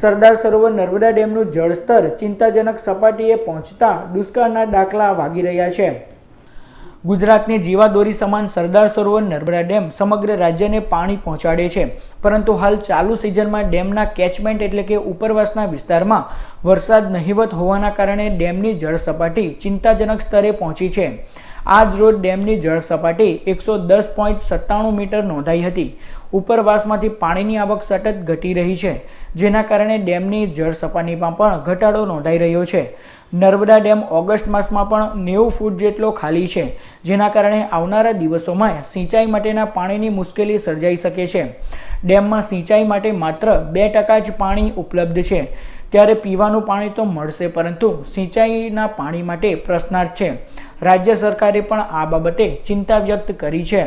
સરદાર સરોવર નર્મદા ડેમનું જળસ્તર ચિંતાજનક સપાટીએ પહોંચતા દુષ્કાળના દાખલા વાગી રહ્યા છે ગુજરાતની જીવાદોરી સમાન સરદાર સરોવર નર્મદા ડેમ સમગ્ર રાજ્યને પાણી પહોંચાડે છે પરંતુ હાલ ચાલુ સિઝનમાં ડેમના કેચમેન્ટ એટલે કે ઉપરવાસના વિસ્તારમાં વરસાદ નહિવત હોવાના કારણે ડેમની જળ સપાટી ચિંતાજનક સ્તરે પહોંચી છે આજ રોજ ડેમની જળ સપાટી એકસો દસ પોઈન્ટ સત્તાણું મીટર નોંધાઈ હતી ઉપરવાસમાંથી પાણીની આવક સતત ઘટી રહી છે જેના કારણે ડેમની જળ સપાટીમાં પણ ઘટાડો નોંધાઈ રહ્યો છે નર્મદા ડેમ ઓગસ્ટ માસમાં પણ નેવું ફૂટ જેટલો ખાલી છે જેના કારણે આવનારા દિવસોમાં સિંચાઈ માટેના પાણીની મુશ્કેલી સર્જાઈ શકે છે ડેમમાં સિંચાઈ માટે માત્ર બે ટકા જ પાણી ઉપલબ્ધ છે ત્યારે પીવાનું પાણી તો મળશે પરંતુ સિંચાઈના પાણી માટે પ્રશ્નાર્થ છે રાજ્ય સરકારે પણ આ બાબતે ચિંતા વ્યક્ત કરી છે